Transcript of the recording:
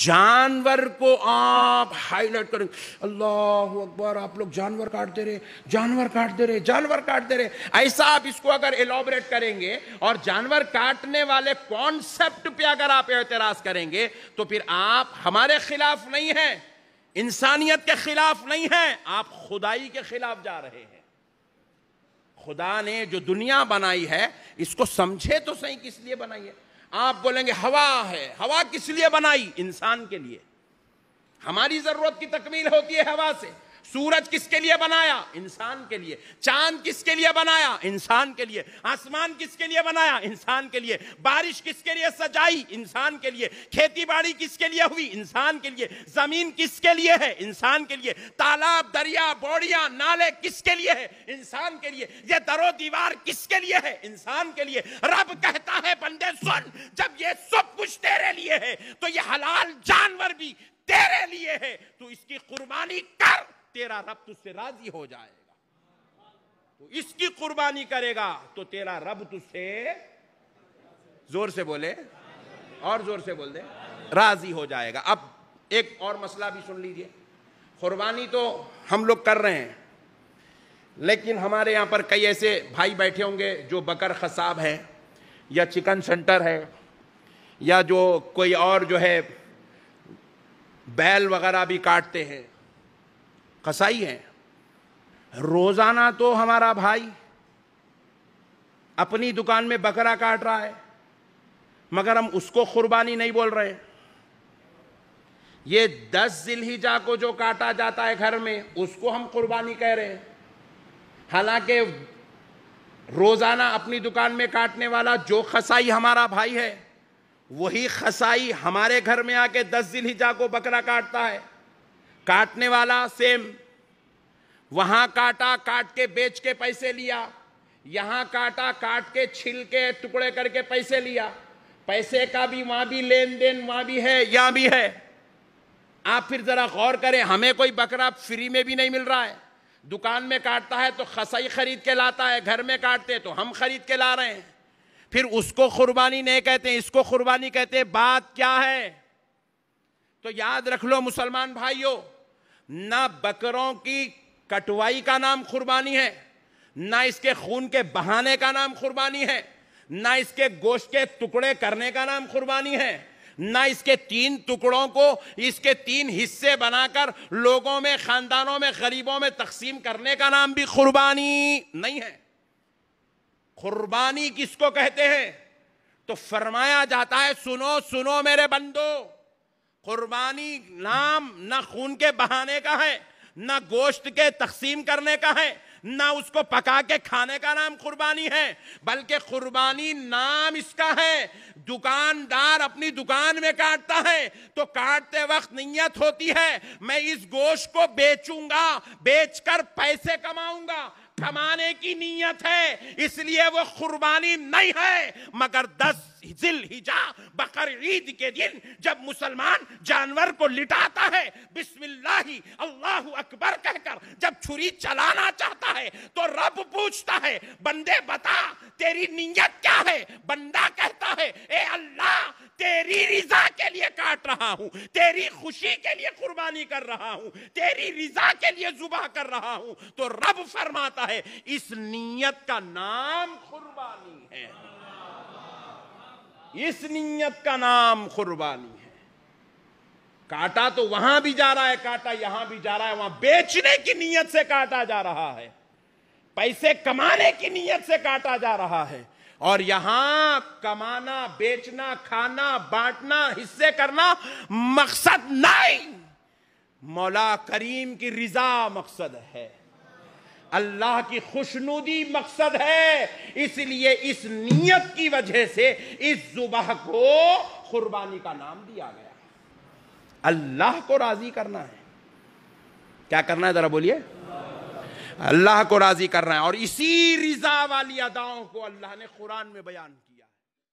जानवर को आप हाईलाइट करेंगे अल्लाह अकबर आप लोग जानवर काटते रहे जानवर काटते रहे जानवर काटते रहे ऐसा आप इसको अगर एलोबरेट करेंगे और जानवर काटने वाले कॉन्सेप्ट पे अगर आप एतराज करेंगे तो फिर आप हमारे खिलाफ नहीं हैं इंसानियत के खिलाफ नहीं हैं आप खुदाई के खिलाफ जा रहे हैं खुदा ने जो दुनिया बनाई है इसको समझे तो सही किस लिए बनाई है आप बोलेंगे हवा है हवा किस लिए बनाई इंसान के लिए हमारी जरूरत की तकमील होती है हवा से सूरज किसके लिए बनाया इंसान के लिए चांद किसके लिए बनाया इंसान के लिए आसमान किसके लिए बनाया इंसान के लिए बारिश किसके लिए सजाई इंसान के लिए खेती बाड़ी किसके लिए हुई इंसान के लिए जमीन किसके लिए है इंसान के लिए तालाब दरिया बौड़िया नाले किसके लिए है इंसान के लिए ये दरो दीवार किसके लिए है इंसान के लिए रब कहता है बंदे सुन जब ये सब कुछ तेरे लिए है तो ये हलाल जानवर भी तेरे लिए है तो इसकी कुर्बानी कर तेरा रब तुझसे राजी हो जाएगा तो इसकी कुर्बानी करेगा तो तेरा रब तुझसे जोर से बोले और जोर से बोल दे राजी हो जाएगा अब एक और मसला भी सुन लीजिए कुर्बानी तो हम लोग कर रहे हैं लेकिन हमारे यहां पर कई ऐसे भाई बैठे होंगे जो बकर खसाब है या चिकन सेंटर है या जो कोई और जो है बैल वगैरह भी काटते हैं कसाई हैं रोज़ाना तो हमारा भाई अपनी दुकान में बकरा काट रहा है मगर हम उसको कुर्बानी नहीं बोल रहे ये दस जिलहिजा को जो काटा जाता है घर में उसको हम कुर्बानी कह रहे हैं हालांकि रोज़ाना अपनी दुकान में काटने वाला जो खसाई हमारा भाई है वही खसाई हमारे घर में आके दस जिलहिजा को बकरा काटता है काटने वाला सेम वहां काटा काट के बेच के पैसे लिया यहां काटा काट के छिल के टुकड़े करके पैसे लिया पैसे का भी वहां भी लेन देन वहां भी है यहां भी है आप फिर जरा गौर करें हमें कोई बकरा फ्री में भी नहीं मिल रहा है दुकान में काटता है तो खसाई खरीद के लाता है घर में काटते हैं तो हम खरीद के ला रहे हैं फिर उसको कुर्बानी नहीं कहते इसको कुर्बानी कहते बात क्या है तो याद रख लो मुसलमान भाइयों ना बकरों की कटवाई का नाम कुर्बानी है ना इसके खून के बहाने का नाम कुर्बानी है ना इसके गोश्त के टुकड़े करने का नाम कुर्बानी है ना इसके तीन टुकड़ों को इसके तीन हिस्से बनाकर लोगों में खानदानों में गरीबों में तकसीम करने का नाम भी कुर्बानी नहीं है कुर्बानी किसको कहते हैं तो फरमाया जाता है सुनो सुनो मेरे बंदो कुर्बानी नाम ना खून के बहाने का है ना गोश्त के तकसीम करने का है ना उसको पका के खाने का नाम कुर्बानी है बल्कि कुर्बानी नाम इसका है दुकानदार अपनी दुकान में काटता है तो काटते वक्त नियत होती है मैं इस गोश्त को बेचूंगा बेचकर पैसे कमाऊंगा कमाने की नीयत है इसलिए वो कुर्बानी नहीं है मगर दस जिल हिजा बकर ईद के दिन जब मुसलमान जानवर को लिटाता है बिस्मिल्लाही अल्लाह अकबर कहकर जब छुरी चलाना चाहता है तो रब पूछता है बंदे बता तेरी नीयत क्या है बंदा कहता है ए अल्लाह तेरी रिजा के लिए काट रहा हूँ तेरी खुशी के लिए कुर्बानी कर रहा हूँ तेरी रिजा के लिए जुबा कर रहा हूँ तो रब फरमाता है इस नीयत का नाम कुर्बानी है इस नीयत का नाम कुर्बानी है काटा तो वहां भी जा रहा है काटा यहां भी जा रहा है वहां बेचने की नीयत से काटा जा रहा है पैसे कमाने की नीयत से काटा जा रहा है और यहां कमाना बेचना खाना बांटना हिस्से करना मकसद नहीं मौला करीम की रिजा मकसद है अल्लाह की खुशनुदी मकसद है इसलिए इस नीयत की वजह से इस जुबह को कुर्बानी का नाम दिया गया अल्लाह को राजी करना है क्या करना है जरा बोलिए अल्लाह को राजी करना है और इसी रिजा वाली अदाओं को अल्लाह ने कुरान में बयान किया